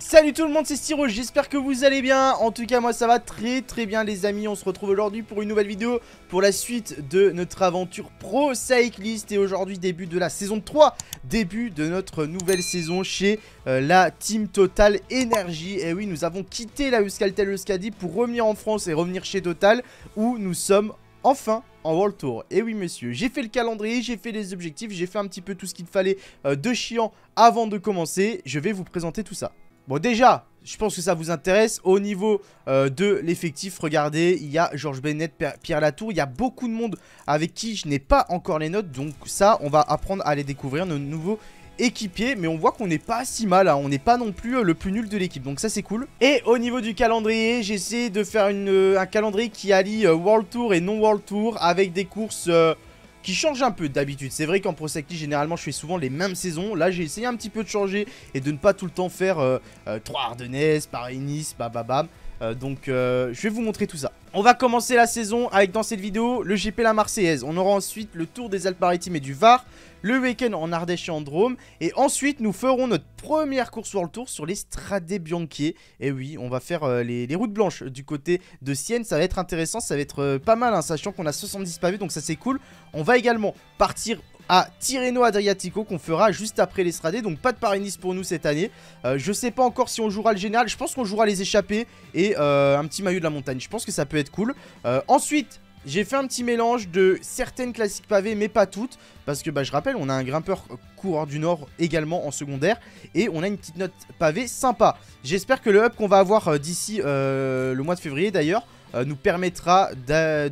Salut tout le monde, c'est Styro, j'espère que vous allez bien En tout cas, moi ça va très très bien les amis On se retrouve aujourd'hui pour une nouvelle vidéo Pour la suite de notre aventure pro cycliste Et aujourd'hui, début de la saison 3 Début de notre nouvelle saison chez euh, la Team Total Energy Et oui, nous avons quitté la Euskaltel Euskadi pour revenir en France et revenir chez Total Où nous sommes enfin en World Tour. Et oui, monsieur j'ai fait le calendrier, j'ai fait les objectifs, j'ai fait un petit peu tout ce qu'il fallait euh, de chiant avant de commencer. Je vais vous présenter tout ça. Bon, déjà, je pense que ça vous intéresse. Au niveau euh, de l'effectif, regardez, il y a Georges Bennett, Pierre Latour. Il y a beaucoup de monde avec qui je n'ai pas encore les notes. Donc ça, on va apprendre à les découvrir, nos nouveaux équipiers, mais on voit qu'on n'est pas si mal hein. on n'est pas non plus euh, le plus nul de l'équipe donc ça c'est cool et au niveau du calendrier j'essaie de faire euh, un calendrier qui allie World Tour et non World Tour avec des courses qui change un peu d'habitude. C'est vrai qu'en Pro généralement, je fais souvent les mêmes saisons. Là, j'ai essayé un petit peu de changer et de ne pas tout le temps faire euh, euh, trois 3 Ardennes, Paris-Nice, bam euh, donc, je vais vous montrer tout ça. On va commencer la saison avec dans cette vidéo le GP La Marseillaise. On aura ensuite le Tour des Alpes-Maritimes et du Var, le week-end en Ardèche et en Drôme. Et ensuite, nous ferons notre première course World Tour sur les Strade Bianchi. Et oui, on va faire euh, les, routes blanches du côté de Sienne. Ça va être intéressant, ça va être euh, pas mal, hein, sachant qu'on a 70 pavés, donc ça c'est cool. On va également partir à Tirreno Adriatico qu'on fera juste après l'Estradé. Donc pas de Paris-Nice pour nous cette année. Euh, je sais pas encore si on jouera le général. Je pense qu'on jouera les échappés et euh, un petit maillot de la montagne. Je pense que ça peut être cool. Euh, ensuite, j'ai fait un petit mélange de certaines classiques pavées, mais pas toutes, parce que bah, je rappelle, on a un grimpeur coureur du Nord également en secondaire, et on a une petite note pavée sympa. J'espère que le hub qu'on va avoir d'ici le mois de février d'ailleurs, euh, nous permettra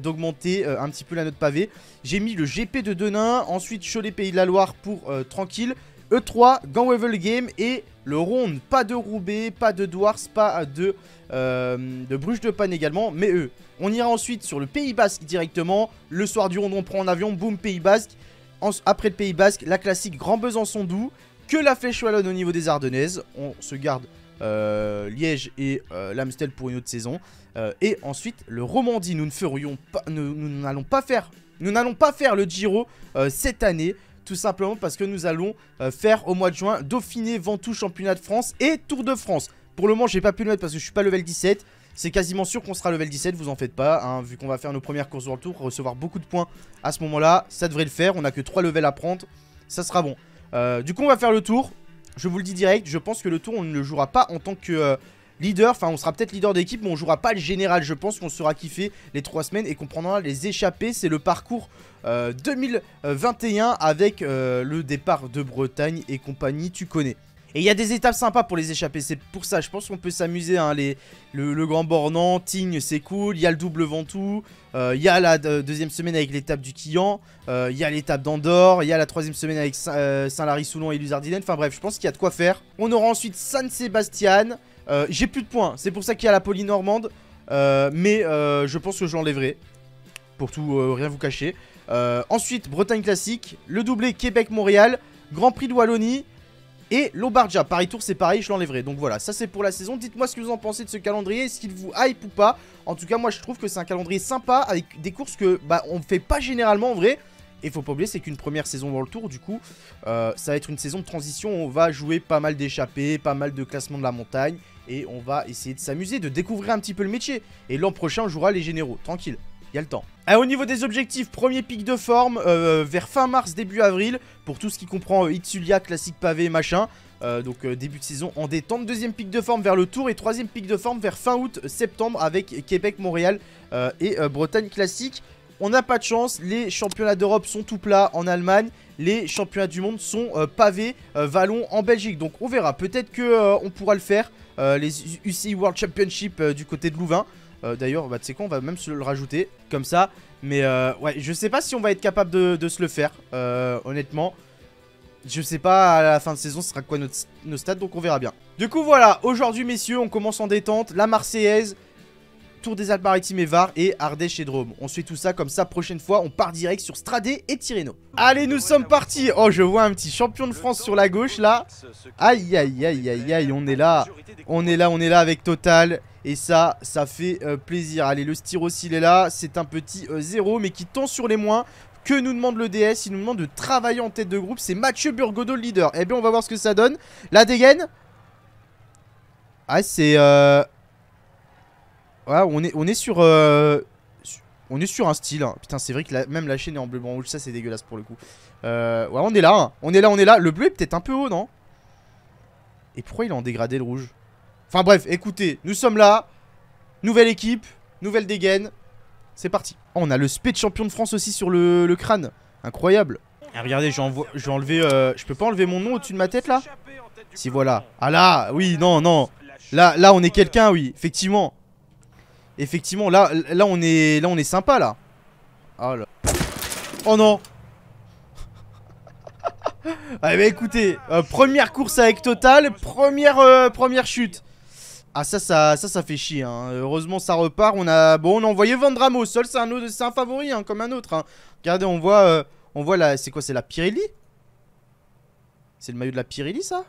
d'augmenter euh, un petit peu la note pavée. J'ai mis le GP de Denain, ensuite Cholet Pays de la Loire pour euh, Tranquille, E3, Gunwevel Game et le Ronde. Pas de Roubaix, pas de Douars, pas de, Bruges de Panne également, mais eux. On ira ensuite sur le Pays Basque directement. Le soir du Ronde, on prend en avion, boum, Pays Basque. après le Pays Basque, la classique Grand Besançon-Doux, que la Flèche Wallonne au niveau des Ardennaises. On se garde Liège et l'Amstel pour une autre saison. Euh, et ensuite, le Romandie, nous ne ferions pas, nous, n'allons pas faire, le Giro euh, cette année. Tout simplement parce que nous allons euh, faire au mois de juin Dauphiné, Ventoux, Championnat de France et Tour de France. Pour le moment, j'ai pas pu le mettre parce que je suis pas level 17. C'est quasiment sûr qu'on sera level 17, vous en faites pas, hein, vu qu'on va faire nos premières courses dans le tour, recevoir beaucoup de points à ce moment-là, ça devrait le faire, on a que 3 levels à prendre, ça sera bon. du coup, on va faire le tour, je vous le dis direct, je pense que le tour, on ne le jouera pas en tant que, leader. Enfin, on sera peut-être leader d'équipe, mais on jouera pas le général. Je pense qu'on sera kiffé les 3 semaines et qu'on prendra les échappées. C'est le parcours 2021 euh, avec euh, le départ de Bretagne et compagnie, tu connais. Et il y a des étapes sympas pour les échapper, c'est pour ça, je pense qu'on peut s'amuser. Hein, le, Grand bornant, Tigne, c'est cool, il y a le double Ventoux, euh, il y a la deuxième semaine avec l'étape du Quillan, il y a l'étape d'Andorre, il y a la troisième semaine avec Saint-Lary-Soulon et Luzardinen. Enfin bref, je pense qu'il y a de quoi faire. On aura ensuite San Sebastian, euh, j'ai plus de points, c'est pour ça qu'il y a la poly normande. Euh, mais euh, je pense que je l'enlèverai. Pour tout, rien vous cacher. ensuite, Bretagne classique, le doublé Québec-Montréal, Grand Prix de Wallonie et Lombardia. Paris-Tour, c'est pareil, je l'enlèverai. Donc voilà, ça c'est pour la saison. Dites-moi ce que vous en pensez de ce calendrier, est-ce qu'il vous hype ou pas En tout cas, moi je trouve que c'est un calendrier sympa avec des courses que bah, on ne fait pas généralement en vrai. Et faut pas oublier, c'est qu'une première saison dans le Tour, du coup, ça va être une saison de transition. On va jouer pas mal d'échappées, pas mal de classements de la montagne. Et on va essayer de s'amuser, de découvrir un petit peu le métier. Et l'an prochain, on jouera les généraux, tranquille. Il y a le temps. au niveau des objectifs, premier pic de forme euh, euh, vers fin mars, début avril, pour tout ce qui comprend euh, classique pavé, machin. Euh, donc début de saison en détente. Deuxième pic de forme vers le tour et troisième pic de forme vers fin août, septembre avec Québec, Montréal et Bretagne classique. On n'a pas de chance, les championnats d'Europe sont tout plats en Allemagne, les championnats du monde sont pavés, vallons en Belgique. Donc on verra, peut-être qu'on pourra le faire. Euh, les UCI World Championship euh, du côté de Louvain. Euh, d'ailleurs, bah, tu sais quoi, on va même se le rajouter comme ça. Mais ouais, je sais pas si on va être capable de, se le faire, honnêtement. Je sais pas à la fin de saison ce sera quoi notre, nos stats donc on verra bien. Du coup voilà, aujourd'hui messieurs on commence en détente, la Marseillaise, Tour des Alpes-Maritimes et Var et Ardèche et Drôme. On suit tout ça comme ça, prochaine fois, on part direct sur Stradé et Tirreno. Allez, nous sommes partis Oh, je vois un petit champion de France sur la gauche, là. Aïe, aïe, aïe, aïe, aïe, on est là. On est là, on est là avec Total. Et ça, ça fait euh, plaisir. Allez, le styro il est là. C'est un petit euh, zéro, mais qui tend sur les moins. Que nous demande le DS Il nous demande de travailler en tête de groupe. C'est Mathieu Burgodo, le leader. Eh bien, on va voir ce que ça donne. La dégaine Ah, c'est... Euh, Ouais, ah, on est, on est sur... Euh, on est sur un style. Hein. Putain, c'est vrai que la, même la chaîne est en bleu, blanc, rouge. Ça, c'est dégueulasse pour le coup. Euh, ouais, on est là. Hein. On est là, on est là. Le bleu est peut-être un peu haut, non Et pourquoi il a en dégradé, le rouge Enfin bref, écoutez, nous sommes là. Nouvelle équipe, nouvelle dégaine. C'est parti. Oh, on a le speed de champion de France aussi sur le, crâne. Incroyable. Ah, regardez, j'ai enlevé... Euh, je peux pas enlever mon nom au-dessus de ma tête, là Si, voilà. Ah là, oui, non, non. Là, là on est quelqu'un, oui. Effectivement. Effectivement, là, là on est, là on est sympa là. Oh là. Oh non. Eh bah écoutez, euh, première course avec Total, première, euh, première chute. Ah ça, ça, ça, ça fait chier. Hein. Heureusement, ça repart. On a, bon, on a envoyé Vendramo. Seul, c'est un, favori, hein, comme un autre. Hein. Regardez, on voit, euh, on voit c'est quoi, c'est la Pirelli C'est le maillot de la Pirelli, ça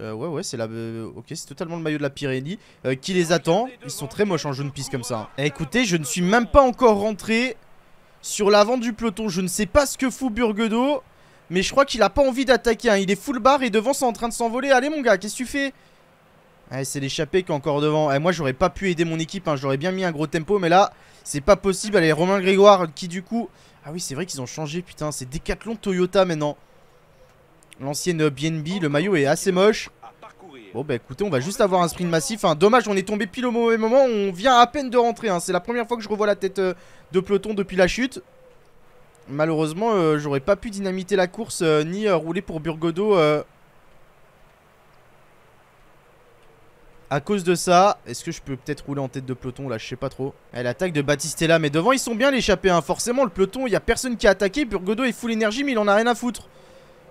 euh, ouais, ouais, c'est la... Euh, ok, c'est totalement le maillot de la Pyrénées euh, qui les attend. Ils sont très moches en hein, jaune piste comme ça. Eh, écoutez, je ne suis même pas encore rentré sur l'avant du peloton. Je ne sais pas ce que fout Burguedo, mais je crois qu'il a pas envie d'attaquer. Hein. Il est full bar et devant, c'est en train de s'envoler. Allez, mon gars, qu'est-ce que tu fais eh, C'est l'échappé qui est encore devant. et eh, moi, j'aurais pas pu aider mon équipe. Hein. J'aurais bien mis un gros tempo, mais là, c'est pas possible. Allez, Romain Grégoire qui, du coup... Ah oui, c'est vrai qu'ils ont changé, putain. C'est Décathlon Toyota maintenant. L'ancienne BNB, le maillot est assez moche. Bon bah écoutez, on va juste avoir un sprint massif. Hein. Dommage, on est tombé pile au mauvais moment. On vient à peine de rentrer. Hein. C'est la première fois que je revois la tête euh, de peloton depuis la chute. Malheureusement, euh, j'aurais pas pu dynamiter la course euh, ni rouler pour Burgodo. À cause de ça, est-ce que je peux peut-être rouler en tête de peloton là Je sais pas trop. Eh, attaque de Batistella. mais devant ils sont bien échappés. Hein. Forcément, le peloton, il y a personne qui a attaqué. Burgodo est full énergie, mais il en a rien à foutre.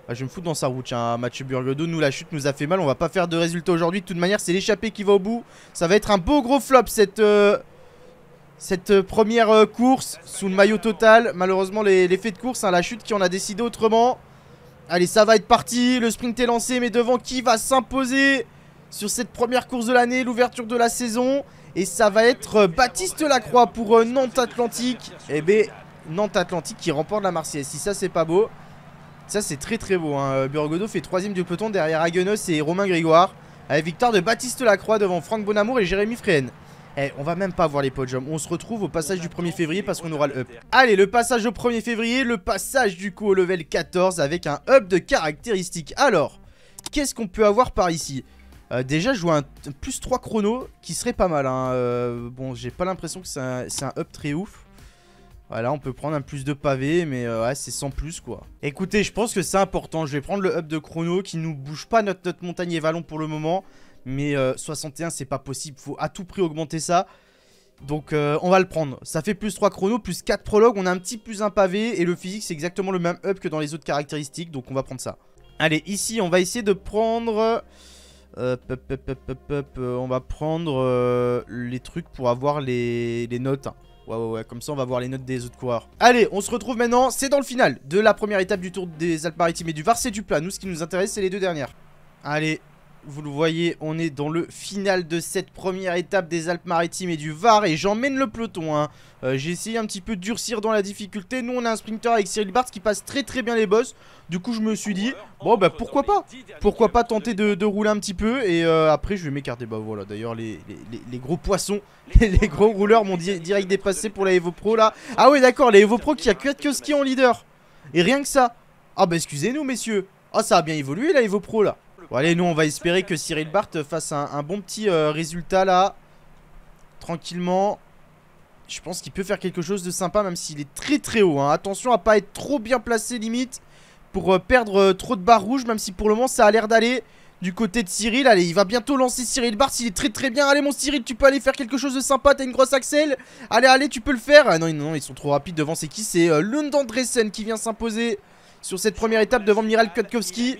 Ah, je me fous dans sa route tiens, ah, Mathieu Burgodo. Nous, la chute nous a fait mal. On va pas faire de résultat aujourd'hui. De toute manière, c'est l'échappée qui va au bout. Ça va être un beau gros flop, cette, euh, cette euh, première euh, course sous le maillot total. Malheureusement, l'effet de course, hein, la chute qui en a décidé autrement. Allez, ça va être parti. Le sprint est lancé, mais devant qui va s'imposer sur cette première course de l'année, l'ouverture de la saison Et ça va être Baptiste Lacroix pour Nantes Atlantique. Et eh bien, Nantes Atlantique qui remporte la Marseillaise. Si ça, c'est pas beau. Ça, c'est très très beau. Hein. Euh, Burgodo fait troisième du peloton derrière Aguenos et Romain Grégoire. Avec victoire de Baptiste Lacroix devant Franck Bonamour et Jérémy Fréhen. Eh, on va même pas voir les podiums. On se retrouve au passage du 1er février parce qu'on aura le up. Allez, le passage au 1er février, le passage du coup au level 14 avec un up de caractéristiques. Alors, qu'est-ce qu'on peut avoir par ici euh, Déjà, je vois un plus 3 chrono qui serait pas mal. Hein. Euh, bon, j'ai pas l'impression que c'est un, up très ouf. Voilà, ah, on peut prendre un plus de pavé, mais euh, ouais, c'est sans plus, quoi. Écoutez, je pense que c'est important. Je vais prendre le hub de chrono qui nous bouge pas notre, notre montagne et vallon pour le moment. Mais 61, euh, c'est pas possible. Faut à tout prix augmenter ça. Donc euh, on va le prendre. Ça fait plus 3 chrono, plus 4 prologues. On a un petit plus un pavé. Et le physique, c'est exactement le même up que dans les autres caractéristiques. Donc on va prendre ça. Allez, ici, on va essayer de prendre... on va prendre les trucs pour avoir les, notes. Hein. Ouais, ouais, ouais, comme ça on va voir les notes des autres coureurs. Allez, on se retrouve maintenant, c'est dans le final de la première étape du Tour des Alpes-Maritimes et du Var, c'est du plat. Nous, ce qui nous intéresse, c'est les deux dernières. Allez, vous le voyez, on est dans le final de cette première étape des Alpes-Maritimes et du Var et j'emmène le peloton. Hein. Euh, j'ai essayé un petit peu de durcir dans la difficulté. Nous, on a un sprinter avec Cyril Bart qui passe très très bien les boss. Du coup, je me suis dit, bon, bah pourquoi pas Pourquoi pas tenter de, rouler un petit peu et euh, après, je vais m'écarter. Bah voilà, d'ailleurs, les, gros poissons, les, gros rouleurs m'ont direct dépassé pour la Evo Pro là. Ah oui d'accord, la Evo Pro qui a que qui en leader. Et rien que ça. Ah bah excusez-nous, messieurs. Ah, ça a bien évolué la Evo Pro là. Bon, allez, nous, on va espérer que Cyril Barth fasse un, bon petit euh, résultat là. Tranquillement. Je pense qu'il peut faire quelque chose de sympa, même s'il est très très haut. Hein. Attention à pas être trop bien placé limite pour euh, perdre euh, trop de barres rouges, même si pour le moment ça a l'air d'aller du côté de Cyril. Allez, il va bientôt lancer Cyril Barth. Il est très très bien. Allez, mon Cyril, tu peux aller faire quelque chose de sympa. T'as une grosse axel. Allez, allez, tu peux le faire. Ah, non, non, ils sont trop rapides devant. C'est qui C'est Lund Andresen qui vient s'imposer sur cette première étape devant Miral Kotkowski.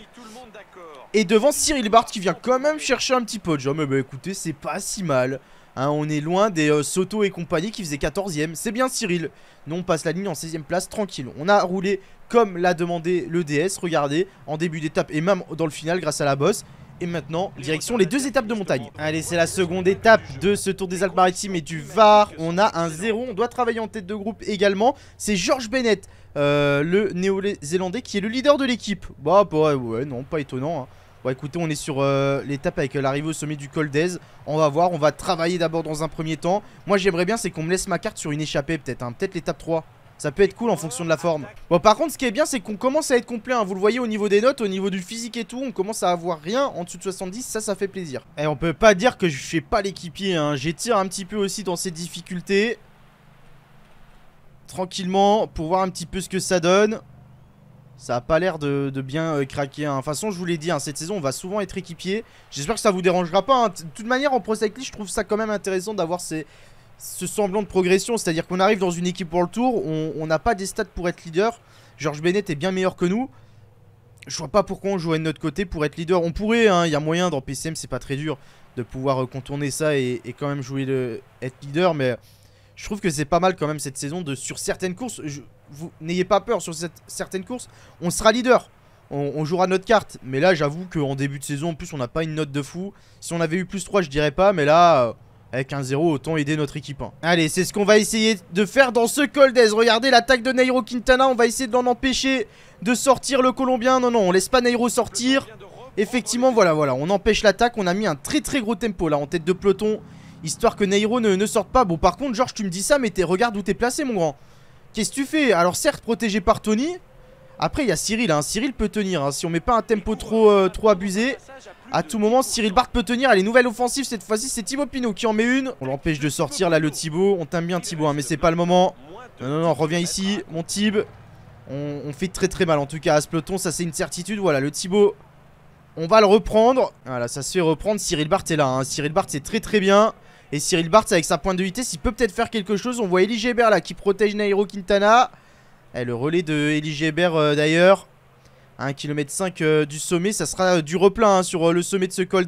Et devant Cyril Bart qui vient quand même chercher un petit genre Mais bah écoutez, c'est pas si mal. Hein, on est loin des euh, Soto et compagnie qui faisaient 14ème. C'est bien Cyril. Nous, on passe la ligne en 16ème place, tranquille. On a roulé comme l'a demandé le DS, regardez, en début d'étape et même dans le final grâce à la bosse. Et maintenant, direction les deux étapes de montagne. Allez, c'est la seconde étape de ce Tour des Alpes-Maritimes et du Var. On a un zéro, on doit travailler en tête de groupe également. C'est Georges Bennett, euh, le néo-zélandais, qui est le leader de l'équipe. Bah, bah, ouais, non, pas étonnant. Hein. Bon écoutez on est sur euh, l'étape avec euh, l'arrivée au sommet du col d'Aise On va voir on va travailler d'abord dans un premier temps Moi j'aimerais bien c'est qu'on me laisse ma carte sur une échappée peut-être hein, Peut-être l'étape 3 ça peut être cool en fonction de la forme Bon par contre ce qui est bien c'est qu'on commence à être complet hein. Vous le voyez au niveau des notes, au niveau du physique et tout On commence à avoir rien en dessous de 70 Ça ça fait plaisir Et eh, on peut pas dire que je fais pas l'équipier hein. J'étire un petit peu aussi dans ces difficultés Tranquillement pour voir un petit peu ce que ça donne ça a pas l'air de, bien euh, craquer. De hein. toute façon, je vous l'ai dit, hein, cette saison, on va souvent être équipier. J'espère que ça vous dérangera pas. Hein. De toute manière, en Pro Cycling, je trouve ça quand même intéressant d'avoir ce semblant de progression. C'est-à-dire qu'on arrive dans une équipe pour le Tour, on n'a pas des stats pour être leader. Georges Bennett est bien meilleur que nous. Je vois pas pourquoi on jouait de notre côté pour être leader. On pourrait, il y a moyen dans PCM, c'est pas très dur de pouvoir euh, contourner ça et, quand même jouer le, être leader. Mais je trouve que c'est pas mal quand même cette saison sur certaines courses. Je, vous n'ayez pas peur sur cette, certaines courses. On sera leader. On, jouera notre carte. Mais là, j'avoue qu'en début de saison, en plus, on n'a pas une note de fou. Si on avait eu plus 3, je dirais pas. Mais là, euh, avec un 0, autant aider notre équipe. Hein. Allez, c'est ce qu'on va essayer de faire dans ce Coldez. Regardez l'attaque de Nairo Quintana. On va essayer de l'en empêcher de sortir le Colombien. Non, non, on laisse pas Nairo sortir. Effectivement, voilà, voilà. On empêche l'attaque. On a mis un très, très gros tempo là en tête de peloton. Histoire que Nairo ne, ne sorte pas. Bon, par contre, Georges, tu me dis ça, mais regarde où t'es placé, mon grand. Qu'est-ce que tu fais Alors certes, protégé par Tony. Après, il y a Cyril. Hein. Cyril peut tenir. Hein. Si on met pas un tempo trop, euh, trop abusé, à tout moment, Cyril Bart peut tenir. Allez, nouvelle offensive cette fois-ci. C'est Thibaut Pinot qui en met une. On l'empêche de sortir là, le Thibaut. On t'aime bien Thibaut, hein, mais c'est pas le moment. Non, non, non, reviens ici, mon Thib. On, fait très très mal en tout cas à ce peloton, ça c'est une certitude. Voilà, le Thibaut, on va le reprendre. Voilà, ça se fait reprendre. Cyril Bart est là. Hein. Cyril Bart, c'est très très bien. Et Cyril Barthes avec sa pointe de vitesse, il peut peut-être faire quelque chose. On voit Eli Gébert là qui protège Nairo Quintana. Eh, le relais de Eli Gébert euh, d'ailleurs. 1,5 km 5, du sommet, ça sera euh, du replin hein, sur euh, le sommet de ce col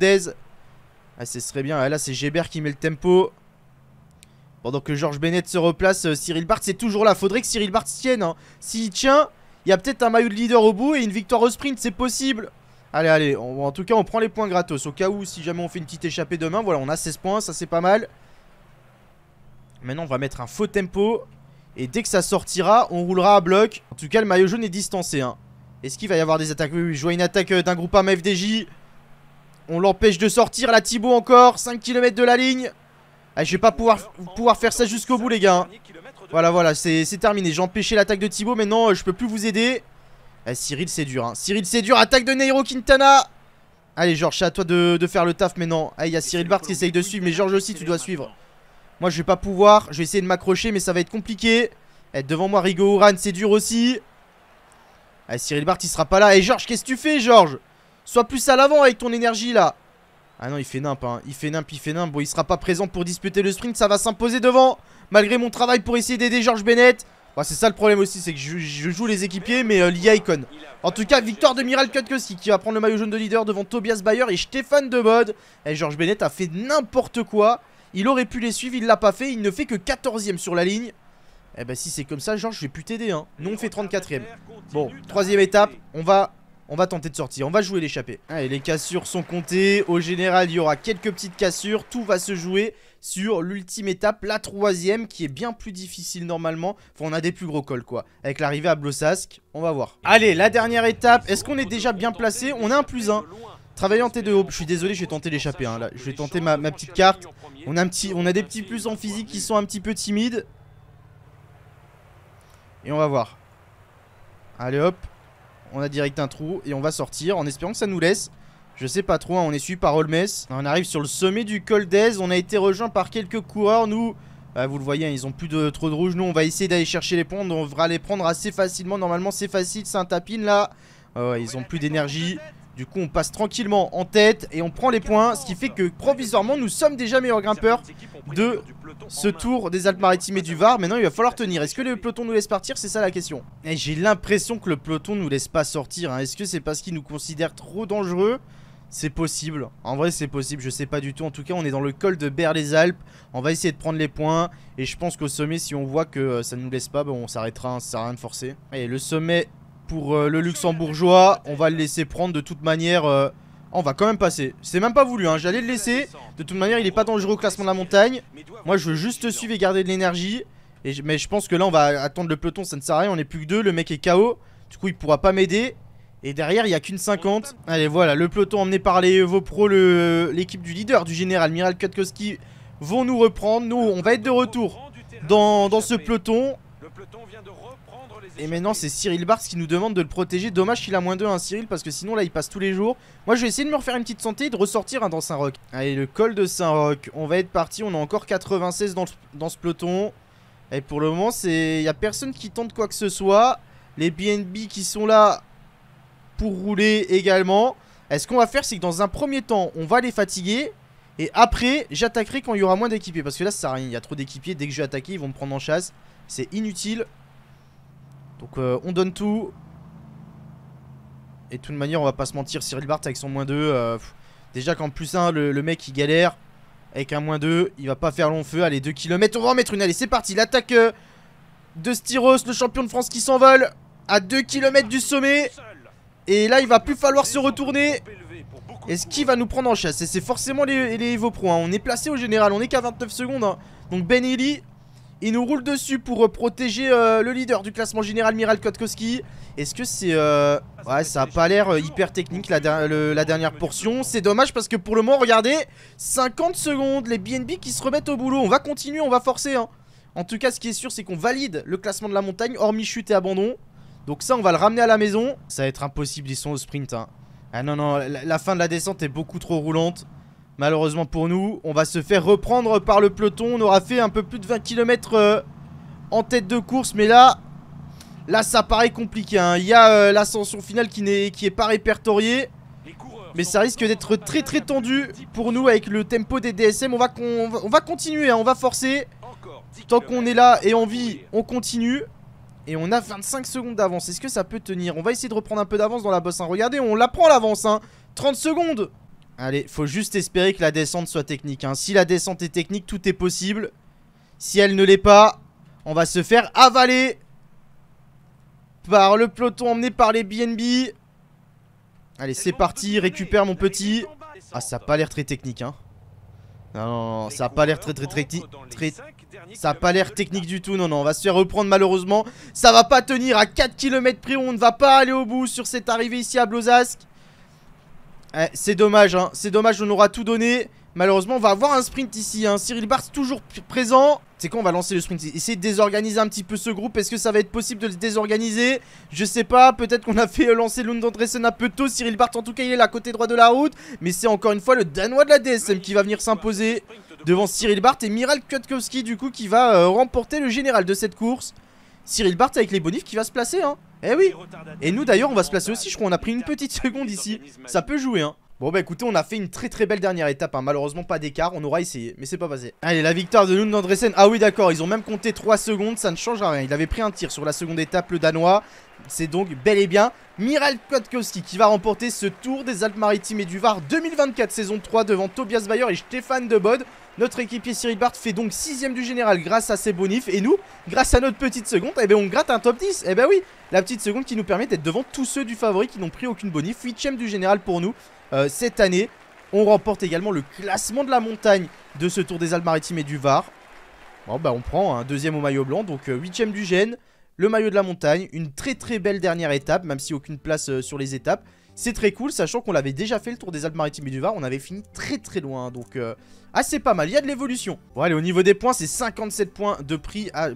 ah, ce serait bien. Ah, là, c'est Gébert qui met le tempo. Pendant que Georges Bennett se replace, Cyril Barthes c'est toujours là. Faudrait que Cyril Barthes tienne. Hein. S'il tient, il y a peut-être un maillot de leader au bout et une victoire au sprint, c'est possible. Allez, allez, en tout cas, on prend les points gratos. Au cas où, si jamais on fait une petite échappée demain, voilà, on a 16 points, ça c'est pas mal. Maintenant, on va mettre un faux tempo. Et dès que ça sortira, on roulera à bloc. En tout cas, le maillot jaune est distancé. Hein. Est-ce qu'il va y avoir des attaques Oui, oui, je vois une attaque euh, d'un groupe à FDJ. On l'empêche de sortir. la Thibaut encore. 5 km de la ligne. Ah, je vais pas pouvoir, pouvoir faire ça jusqu'au bout, les gars. Hein. Voilà, voilà, c'est terminé. J'ai empêché l'attaque de Thibaut. Maintenant, euh, je peux plus vous aider. Eh, Cyril, c'est dur. Hein. Cyril, c'est dur. Attaque de Nairo Quintana. Allez, Georges, c'est à toi de, faire le taf, mais non. Eh, il y a Cyril Bart qui essaye de suivre, mais Georges aussi, tu dois suivre. Moi, je vais pas pouvoir. Je vais essayer de m'accrocher, mais ça va être compliqué. Eh, devant moi, Rigo Uran, c'est dur aussi. Ah, Cyril Bart, il sera pas là. Et Georges, qu'est-ce que tu fais, Georges Sois plus à l'avant avec ton énergie, là. Ah non, il fait nimp, hein. il fait nimp, il fait nimp. Bon, il sera pas présent pour disputer le sprint, ça va s'imposer devant. Malgré mon travail pour essayer d'aider Georges Bennett c'est ça le problème aussi, c'est que je, joue les équipiers, mais euh, l'IA Icon. En tout cas, victoire de Miral Kutkowski qui va prendre le maillot jaune de leader devant Tobias Bayer et Stéphane Debode. Et eh, Georges Bennett a fait n'importe quoi. Il aurait pu les suivre, il l'a pas fait. Il ne fait que 14 e sur la ligne. Eh ben si c'est comme ça, Georges, je vais plus t'aider. Hein. Nous, on fait 34ème. Bon, troisième étape, on va on va tenter de sortir, on va jouer l'échappée. Allez, les cassures sont comptées. Au général, il y aura quelques petites cassures. Tout va se jouer sur l'ultime étape, la troisième, qui est bien plus difficile normalement. Enfin, on a des plus gros cols, quoi. Avec l'arrivée à Blossask, on va voir. Allez, la dernière étape. Est-ce qu'on est déjà bien placé On a un plus 1. Travaillant T2 Hope, je suis désolé, j'ai tenté d'échapper, l'échapper. Hein, là. Je vais tenter ma, ma, petite carte. On a, un petit, on a des petits plus en physique qui sont un petit peu timides. Et on va voir. Allez hop. On a direct un trou et on va sortir en espérant que ça nous laisse. Je sais pas trop, hein, on est suivi par Olmes. On arrive sur le sommet du col d'Aise. On a été rejoint par quelques coureurs. Nous, bah, vous le voyez, hein, ils ont plus de trop de rouge. Nous, on va essayer d'aller chercher les points. On devra les prendre assez facilement. Normalement, c'est facile. C'est un tapine là. ils ont plus d'énergie. Du coup, on passe tranquillement en tête et on prend les points. Ce qui fait que provisoirement, nous sommes déjà meilleurs grimpeurs de ce tour des Alpes-Maritimes et du Var. Maintenant, il va falloir tenir. Est-ce que le peloton nous laisse partir C'est ça la question. j'ai l'impression que le peloton nous laisse pas sortir. Hein. Est-ce que c'est parce qu'il nous considère trop dangereux c'est possible. En vrai, c'est possible. Je sais pas du tout. En tout cas, on est dans le col de berles Alpes. On va essayer de prendre les points. Et je pense qu'au sommet, si on voit que euh, ça ne nous laisse pas, bon on s'arrêtera. Hein, ça sert à rien de forcer. Et le sommet pour euh, le luxembourgeois. On va le laisser prendre de toute manière. Euh, on va quand même passer. C'est même pas voulu. Hein. J'allais le laisser. De toute manière, il est pas dangereux au classement de la montagne. Moi, je veux juste suivre et garder de l'énergie. Mais je pense que là, on va attendre le peloton. Ça ne sert à rien. On est plus que deux. Le mec est KO. Du coup, il pourra pas m'aider. Et derrière, il n'y a qu'une 50. Allez, voilà, le peloton emmené par les Evo l'équipe du leader, du général Miral Kutkowski, vont nous reprendre. Nous, on va être de retour dans, ce peloton. Et maintenant, c'est Cyril Bars qui nous demande de le protéger. Dommage qu'il a moins deux 1, hein, Cyril, parce que sinon, là, il passe tous les jours. Moi, je vais essayer de me refaire une petite santé et de ressortir hein, dans Saint-Roch. Allez, le col de Saint-Roch. On va être parti. On a encore 96 dans, dans ce peloton. Et pour le moment, c'est il n'y a personne qui tente quoi que ce soit. Les BNB qui sont là pour rouler également. est ce qu'on va faire, c'est que dans un premier temps, on va les fatiguer. Et après, j'attaquerai quand il y aura moins d'équipiers. Parce que là, ça sert à rien. Il y a trop d'équipiers. Dès que je vais attaquer, ils vont me prendre en chasse. C'est inutile. Donc, euh, on donne tout. Et de toute manière, on va pas se mentir. Cyril Bart avec son moins 2. Euh, déjà qu'en plus 1, le, mec, il galère. Avec un moins 2, il va pas faire long feu. Allez, 2 km. On va en mettre une. Allez, c'est parti. L'attaque euh, de Styros, le champion de France qui s'envole. À 2 km du sommet. Et là, il va plus falloir se retourner. Est-ce qu'il va nous prendre en chasse Et c'est forcément les, les Evo hein. On est placé au général. On est qu'à 29 secondes. Hein. Donc Ben il nous roule dessus pour euh, protéger euh, le leader du classement général, Miral Kotkowski. Est-ce que c'est... Euh, ouais, ça a pas l'air hyper technique la, la dernière portion. C'est dommage parce que pour le moment, regardez, 50 secondes, les BNB qui se remettent au boulot. On va continuer, on va forcer. Hein. En tout cas, ce qui est sûr, c'est qu'on valide le classement de la montagne, hormis chute et abandon. Donc ça, on va le ramener à la maison. Ça va être impossible, ils sont au sprint. Hein. Ah non, non, la, fin de la descente est beaucoup trop roulante. Malheureusement pour nous, on va se faire reprendre par le peloton. On aura fait un peu plus de 20 km euh, en tête de course. Mais là, là ça paraît compliqué. Hein. Il y a euh, l'ascension finale qui n'est qui est pas répertoriée. Mais ça risque d'être très très tendu pour nous avec le tempo des DSM. On va, continuer, hein. on va forcer. Tant qu'on est là et en vie, on continue. Et on a 25 secondes d'avance. Est-ce que ça peut tenir On va essayer de reprendre un peu d'avance dans la bosse. Hein. Regardez, on la prend l'avance. 30 hein. secondes Allez, faut juste espérer que la descente soit technique. Hein. Si la descente est technique, tout est possible. Si elle ne l'est pas, on va se faire avaler par le peloton emmené par les BNB. Allez, c'est parti, récupère mon petit. Ah, ça n'a pas l'air très technique, Non, ça n'a pas l'air très, très, très, très, ça n'a euh, pas l'air technique du tout, non, non, on va se faire reprendre malheureusement. Ça va pas tenir à 4 km près, on ne va pas aller au bout sur cette arrivée ici à Blozask. Eh, c'est dommage, hein. c'est dommage, on aura tout donné. Malheureusement, on va avoir un sprint ici. Hein. Cyril Barthes toujours présent. C'est quoi on va lancer le sprint Essayer de désorganiser un petit peu ce groupe. Est-ce que ça va être possible de le désorganiser Je sais pas. Peut-être qu'on a fait lancer Lune Andresen un peu tôt. Cyril Barthes, en tout cas, il est là, côté droit de la route. Mais c'est encore une fois le Danois de la DSM qui va venir s'imposer devant Cyril bart et Miral Kutkowski, du coup, qui va euh, remporter le général de cette course. Cyril Barthes avec les bonifs qui va se placer. Hein. Eh oui. Et nous, d'ailleurs, on va se placer aussi. Je crois qu'on a pris une petite seconde ici. Ça peut jouer, hein. Bon bah écoutez, on a fait une très très belle dernière étape, hein. malheureusement pas d'écart, on aura essayé, mais c'est pas passé. Allez, la victoire de Lund Andresen, ah oui d'accord, ils ont même compté 3 secondes, ça ne change rien, il avait pris un tir sur la seconde étape le Danois, c'est donc bel et bien Miral Kwiatkowski qui va remporter ce Tour des Alpes-Maritimes et du Var 2024 saison 3 devant Tobias Bayer et Stéphane Debod Notre équipier Cyril bart fait donc 6ème du général grâce à ses bonifs et nous, grâce à notre petite seconde, eh ben on gratte un top 10. Eh ben oui, la petite seconde qui nous permet d'être devant tous ceux du favori qui n'ont pris aucune bonif, 8ème du général pour nous. Euh, cette année. On remporte également le classement de la montagne de ce Tour des Alpes-Maritimes et du Var. Bon, bah, on prend un hein, deuxième au maillot blanc, donc 8 euh, huitième du Gênes le maillot de la montagne, une très très belle dernière étape, même si aucune place euh, sur les étapes. C'est très cool, sachant qu'on l'avait déjà fait le Tour des Alpes-Maritimes et du Var, on avait fini très très loin, hein, donc ah, c'est pas mal, il y a de l'évolution. Bon, allez, au niveau des points, c'est 57 points de prix à le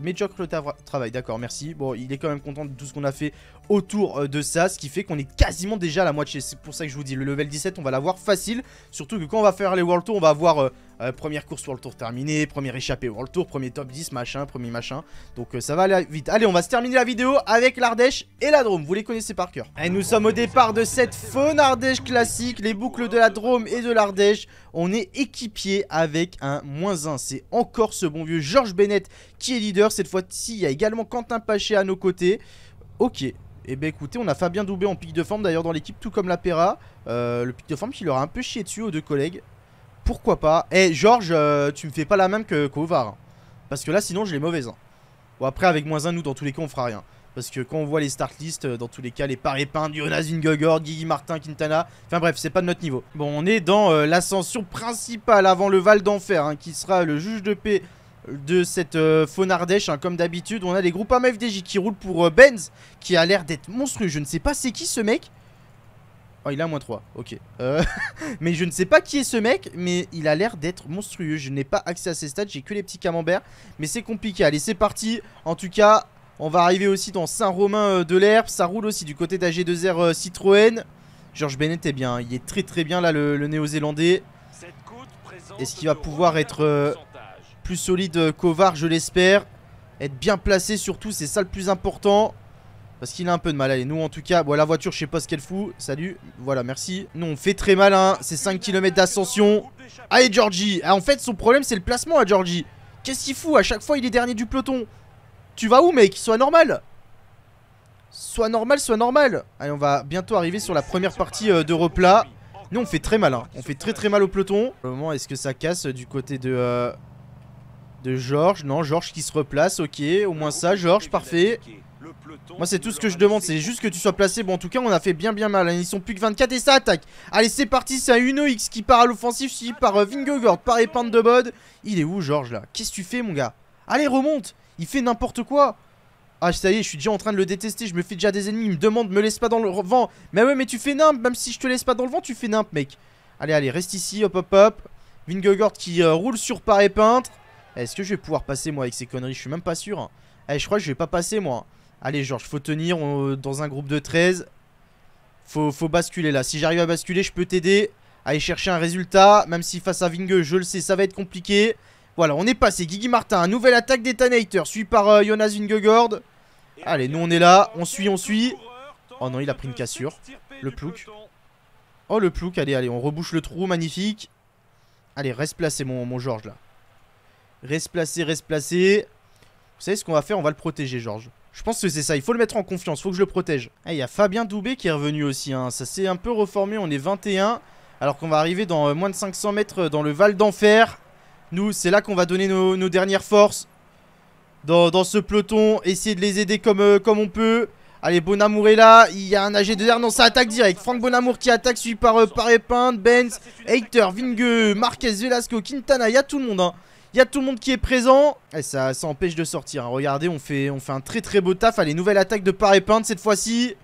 travail. D'accord, merci. Bon, il est quand même content de tout ce qu'on a fait autour euh, de ça, ce qui fait qu'on est quasiment déjà à la moitié. C'est pour ça que je vous dis, le level 17, on va l'avoir facile. Surtout que quand on va faire les World Tour, on va avoir euh, euh, première course World Tour terminée, première échappée World Tour, premier top 10, machin, premier machin. Donc ça va aller vite. Allez, on va se terminer la vidéo avec l'Ardèche et la Drôme. Vous les connaissez par cœur. Et nous sommes au départ de cette faune Ardèche classique, les boucles de la Drôme et de l'Ardèche on est équipier avec un moins 1. C'est encore ce bon vieux Georges Bennett qui est leader. Cette fois-ci, il y a également Quentin Paché à nos côtés. Ok. Et eh bien écoutez, on a Fabien Doubé en pic de forme d'ailleurs dans l'équipe, tout comme la Pera. Euh, le pic de forme qui leur a un peu chié dessus aux deux collègues. Pourquoi pas Eh Georges, euh, tu me fais pas la même que Kovar. Hein. Parce que là sinon je l'ai mauvaise, hein. Bon après avec moins 1 nous dans tous les cas on fera rien. Parce que quand on voit les start list, euh, dans tous les cas, les parépins, peints, Jonas gogor Guigui Martin, Quintana, enfin bref, c'est pas de notre niveau. Bon, on est dans euh, l'ascension principale avant le Val d'Enfer, hein, qui sera le juge de paix de cette faune euh, Fonardèche, hein, comme d'habitude. On a les groupes AMFDJ qui roulent pour Benz, qui a l'air d'être monstrueux. Je ne sais pas c'est qui ce mec. Oh, il a moins 3, ok. mais je ne sais pas qui est ce mec, mais il a l'air d'être monstrueux. Je n'ai pas accès à ses stats, j'ai que les petits camemberts. Mais c'est compliqué. Allez, c'est parti. En tout cas, on va arriver aussi dans Saint-Romain-de-l'Herbe. Euh, ça roule aussi du côté d'AG2R euh, Citroën. George Bennett est eh bien. Il est très très bien là, le, néo-zélandais. Est-ce qu'il va pouvoir être euh, plus solide qu'Ovar Je l'espère. Être bien placé surtout, c'est ça le plus important. Parce qu'il a un peu de mal. Allez, nous en tout cas, bon, la voiture, je sais pas ce qu'elle fout. Salut, voilà, merci. Nous, on fait très mal, hein. C'est 5 km d'ascension. Allez, Georgie. Ah, en fait, son problème, c'est le placement à Georgie. Qu'est-ce qu'il fout À chaque fois, il est dernier du peloton. Tu vas où, mec Sois normal Sois normal, soit normal Allez, on va bientôt arriver sur la première partie euh, de replat. Nous, on fait très mal, hein. On fait très très mal au peloton. Au moment, est-ce que ça casse euh, du côté de... Euh, de Georges Non, Georges qui se replace, ok. Au moins ça, Georges, parfait. Moi, c'est tout ce que je demande, c'est juste que tu sois placé. Bon, en tout cas, on a fait bien bien mal. Hein. Ils sont plus que 24 et ça attaque. Allez, c'est parti, c'est un Uno X qui part à l'offensive, suivi par euh, Vingegaard, par Epine de Bod. Il est où, Georges, là Qu'est-ce que tu fais, mon gars Allez, remonte il fait n'importe quoi Ah ça y est je suis déjà en train de le détester Je me fais déjà des ennemis Il me demande me laisse pas dans le vent Mais ouais mais tu fais nimp Même si je te laisse pas dans le vent tu fais nimp mec Allez allez reste ici hop hop hop Vingegaard qui euh, roule sur paris Peintre Est-ce que je vais pouvoir passer moi avec ces conneries Je suis même pas sûr hein. eh, je crois que je vais pas passer moi Allez Georges faut tenir euh, dans un groupe de 13 faut, basculer là Si j'arrive à basculer je peux t'aider à Aller chercher un résultat Même si face à Vingue je le sais ça va être compliqué voilà, on est passé. Guigui Martin, nouvelle attaque d'Ethanator, suivi par euh, Jonas Vingegaard. Allez, nous on est là, on suit, on suit. Oh non, il a pris une cassure. Le plouc. Oh, le plouc, allez, allez, on rebouche le trou, magnifique. Allez, reste placé, mon, mon Georges, là. Reste placé, reste placé. Vous savez ce qu'on va faire On va le protéger, Georges. Je pense que c'est ça, il faut le mettre en confiance, faut que je le protège. Ah, il y a Fabien Doubé qui est revenu aussi, hein. ça s'est un peu reformé, on est 21. Alors qu'on va arriver dans euh, moins de 500 mètres euh, dans le Val d'Enfer. Nous, c'est là qu'on va donner nos, dernières forces. Dans, ce peloton. Essayer de les aider comme, euh, comme on peut. Allez, Bonamour est là. Il y a un AG de derrière. Non, ça attaque direct. Franck Bonamour qui attaque, suivi par, euh, par Benz, Hater, Vingue, Marquez, Velasco, Quintana. Il y a tout le monde. Hein. Il y a tout le monde qui est présent. Eh, ça, ça empêche de sortir. Hein. Regardez, on fait, on fait un très très beau taf. Allez, nouvelle attaque de Parépinte cette fois-ci.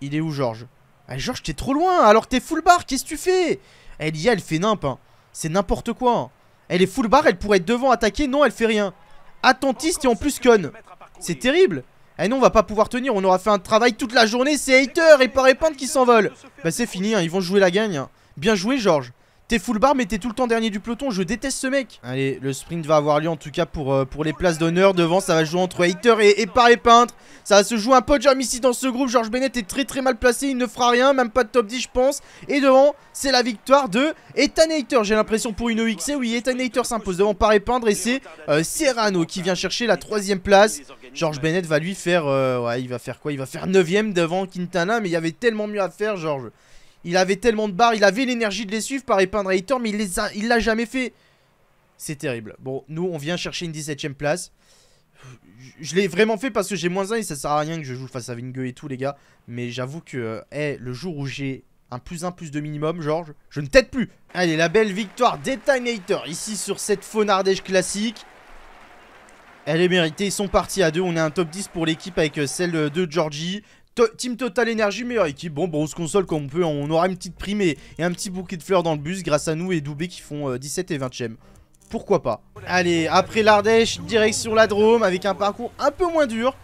Il est où, Georges ah, Georges, t'es trop loin. Alors que t'es full bar. Qu'est-ce que tu fais Elle eh, y a, elle fait nimp. Hein. C'est n'importe quoi. Elle est full bar elle pourrait être devant attaquer. Non, elle fait rien. Attentiste et en plus conne. C'est terrible. Eh non, on va pas pouvoir tenir. On aura fait un travail toute la journée. C'est hater et par qui s'envolent. Bah, c'est fini. Hein. Ils vont jouer la gagne. Hein. Bien joué, Georges. T'es full bar mais t'es tout le temps dernier du peloton, je déteste ce mec Allez, le sprint va avoir lieu en tout cas pour, euh, pour les places d'honneur. Devant, ça va jouer entre Hater et, et par Ça va se jouer un peu de ici dans ce groupe. Georges Bennett est très très mal placé, il ne fera rien, même pas de top 10 je pense. Et devant, c'est la victoire de Ethan Hater, j'ai l'impression pour une OXC. Oui, Ethan Hater s'impose devant par et c'est euh, Serrano qui vient chercher la troisième place. Georges Bennett va lui faire... Euh, ouais, il va faire quoi Il va faire 9ème devant Quintana, mais il y avait tellement mieux à faire, Georges. Il avait tellement de barres, il avait l'énergie de les suivre par épeindre Hater, mais il les a, il l'a jamais fait. C'est terrible. Bon, nous, on vient chercher une 17ème place. Je, l'ai vraiment fait parce que j'ai moins 1 et ça sert à rien que je joue face à Vingue et tout, les gars. Mais j'avoue que, hey, eh, le jour où j'ai un plus un plus de minimum, Georges, je, ne t'aide plus. Allez, la belle victoire Tinator ici sur cette Faunardège classique. Elle est méritée, ils sont partis à deux. On est un top 10 pour l'équipe avec euh, celle de Georgie. Team Total Energy, meilleure équipe. Bon, se Console, quand on peut, on aura une petite prime et, un petit bouquet de fleurs dans le bus grâce à nous et Doubé qui font 17 euh, et 20ème. Pourquoi pas Allez, après l'Ardèche, direction la Drôme avec un parcours un peu moins dur.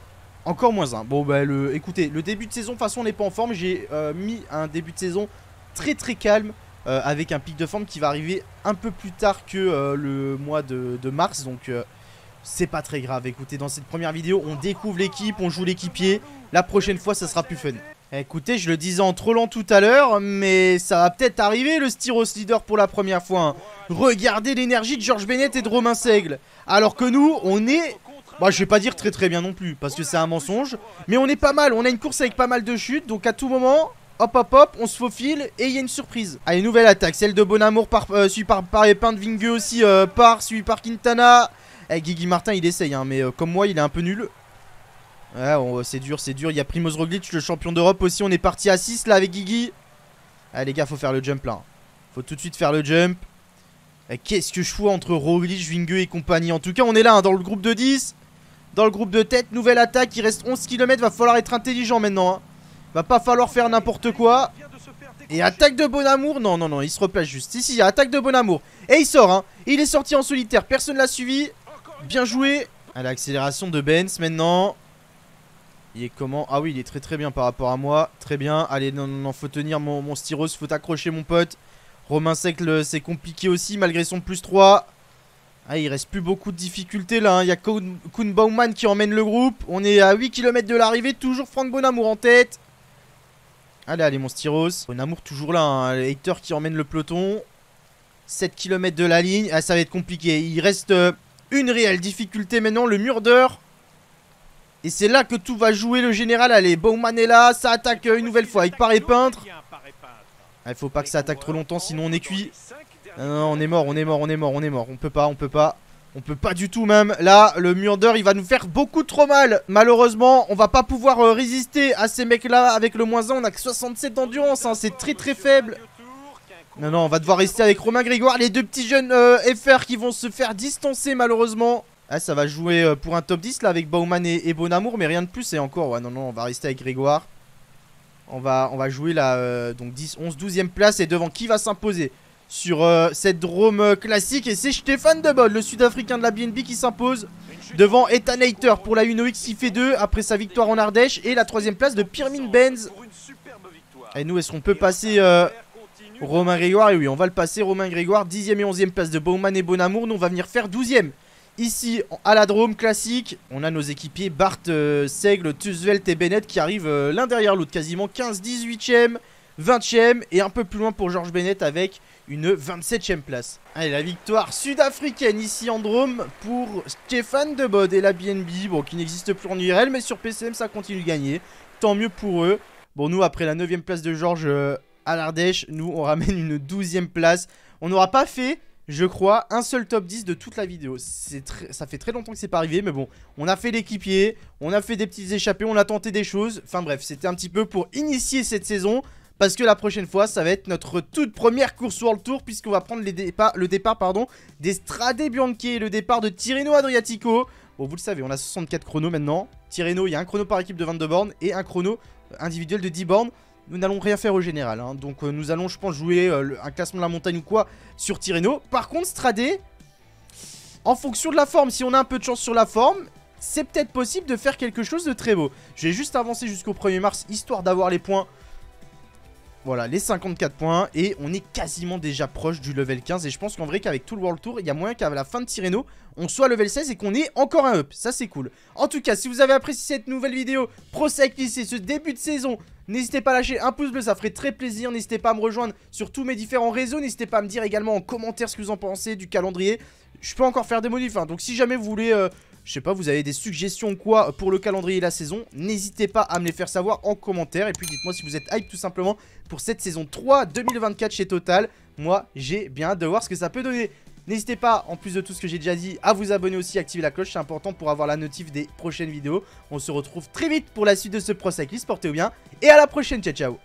Encore moins un. Bon, bah, écoutez, le début de saison, de toute façon, on n'est pas en forme. J'ai euh, mis un début de saison très très calme. Euh, avec un pic de forme qui va arriver un peu plus tard que le mois de, mars. Donc c'est pas très grave. Écoutez, dans cette première vidéo, on découvre l'équipe, on joue l'équipier. La prochaine fois, ça sera plus fun. Écoutez, je le disais en trollant tout à l'heure, mais ça va peut-être arriver le Styros Leader pour la première fois. Hein. Regardez l'énergie de Georges Bennett et de Romain Seigle. Alors que nous, on est... Bah, je vais pas dire très très bien non plus, parce que c'est un mensonge. Mais on est pas mal, on a une course avec pas mal de chutes, donc à tout moment, hop hop hop, on se faufile et il y a une surprise. Allez, ah, nouvelle attaque, celle de Bonamour par, suit euh, par, par de Vingue aussi, euh, par, suivi par Quintana. Eh, Guigui Martin, il essaye, hein, mais euh, comme moi, il est un peu nul. Ouais, c'est dur, c'est dur. Il y a Primoz Roglic, le champion d'Europe aussi. On est parti à 6 là avec Guigui. Allez ah, les gars, faut faire le jump là. Faut tout de suite faire le jump. Eh, qu'est-ce que je fous entre Roglic, Vingue et compagnie En tout cas, on est là hein, dans le groupe de 10. Dans le groupe de tête, nouvelle attaque. Il reste 11 km. Va falloir être intelligent maintenant. Hein. Va pas falloir faire n'importe quoi. Et attaque de bon amour Non, non, non, il se replace juste. Ici, attaque de bon amour Et il sort. Hein. Il est sorti en solitaire. Personne l'a suivi. Bien joué. À l'accélération de Benz maintenant. Il est comment Ah oui, il est très très bien par rapport à moi. Très bien. Allez, non, non, non faut tenir mon, mon styros, faut accrocher mon pote. Romain Secle, c'est compliqué aussi malgré son plus 3. Ah, il reste plus beaucoup de difficultés là. Hein. Il y a Kuhn Baumann qui emmène le groupe. On est à 8 km de l'arrivée. Toujours Franck Bonamour en tête. Allez, allez, mon styros. Bonamour toujours là. Hein. Hector qui emmène le peloton. 7 km de la ligne. Ah, ça va être compliqué. Il reste euh, une réelle difficulté maintenant. Le mur d'heure. Et c'est là que tout va jouer le général. Allez, Bowman est là, ça attaque une nouvelle fois avec Paris Peintre. Ah, il faut pas que ça attaque trop longtemps, sinon on est cuit. Non, non, on est mort, on est mort, on est mort, on est mort. On peut pas, on peut pas. On peut pas du tout même. Là, le mur d'heure, il va nous faire beaucoup trop mal. Malheureusement, on va pas pouvoir euh, résister à ces mecs-là. Avec le moins 1, on a que 67 d'endurance. Hein. C'est très très faible. Non, non, on va devoir rester avec Romain Grégoire. Les deux petits jeunes euh, FR qui vont se faire distancer malheureusement. Ah, ça va jouer euh, pour un top 10 là avec Bauman et, Bonamour, mais rien de plus. Et encore, ouais, non, non, on va rester avec Grégoire. On va, on va jouer la euh, donc 10, 11, 12ème place. Et devant qui va s'imposer sur euh, cette drôme classique Et c'est Stéphane Debol, le sud-africain de la BNB qui s'impose devant Ethan pour la X qui fait 2 après sa victoire en Ardèche. Et la troisième place de Pirmin Benz. Et nous, est-ce qu'on peut passer Romain Grégoire Et oui, on va le passer, Romain Grégoire. 10 e et 11 e place de Bauman et Bonamour. Nous, on va venir faire 12 e Ici, à la Drôme, classique, on a nos équipiers Bart, Segle, euh, Seigle, et Bennett qui arrivent euh, l'un derrière l'autre, quasiment 15, 18e, 20e et un peu plus loin pour Georges Bennett avec une 27e place. Allez, la victoire sud-africaine ici en Drôme pour Stéphane Debod et la BNB, bon, qui n'existe plus en URL, mais sur PCM, ça continue de gagner. Tant mieux pour eux. Bon, nous, après la 9 ème place de Georges euh, à l'Ardèche, nous, on ramène une 12e place. On n'aura pas fait je crois, un seul top 10 de toute la vidéo. Ça fait très longtemps que c'est pas arrivé, mais bon, on a fait l'équipier, on a fait des petites échappées, on a tenté des choses. Enfin bref, c'était un petit peu pour initier cette saison, parce que la prochaine fois, ça va être notre toute première course World Tour, puisqu'on va prendre le départ pardon, des Strade Bianchi le départ de Tirreno Adriatico. Bon, vous le savez, on a 64 chronos maintenant. Tirreno, il y a un chrono par équipe de 22 bornes et un chrono individuel de 10 bornes nous n'allons rien faire au général. Hein. Donc euh, nous allons, je pense, jouer euh, un classement de la montagne ou quoi sur Tireno. Par contre, Stradé, en fonction de la forme, si on a un peu de chance sur la forme, c'est peut-être possible de faire quelque chose de très beau. Je vais juste avancer jusqu'au 1er mars, histoire d'avoir les points voilà, les 54 points. Et on est quasiment déjà proche du level 15. Et je pense qu'en vrai, qu'avec tout le World Tour, il y a moyen qu'à la fin de Tireno, on soit level 16 et qu'on ait encore un up. Ça, c'est cool. En tout cas, si vous avez apprécié cette nouvelle vidéo, Prosec et ce début de saison, N'hésitez pas à lâcher un pouce bleu, ça ferait très plaisir. N'hésitez pas à me rejoindre sur tous mes différents réseaux. N'hésitez pas à me dire également en commentaire ce que vous en pensez du calendrier. Je peux encore faire des modifs, hein. donc si jamais vous voulez euh, je sais pas, vous avez des suggestions quoi pour le calendrier de la saison N'hésitez pas à me les faire savoir en commentaire. Et puis dites-moi si vous êtes hype tout simplement pour cette saison 3 2024 chez Total. Moi, j'ai bien de voir ce que ça peut donner. N'hésitez pas, en plus de tout ce que j'ai déjà dit, à vous abonner aussi, activer la cloche, c'est important pour avoir la notif des prochaines vidéos. On se retrouve très vite pour la suite de ce Pro portez-vous bien, et à la prochaine, ciao ciao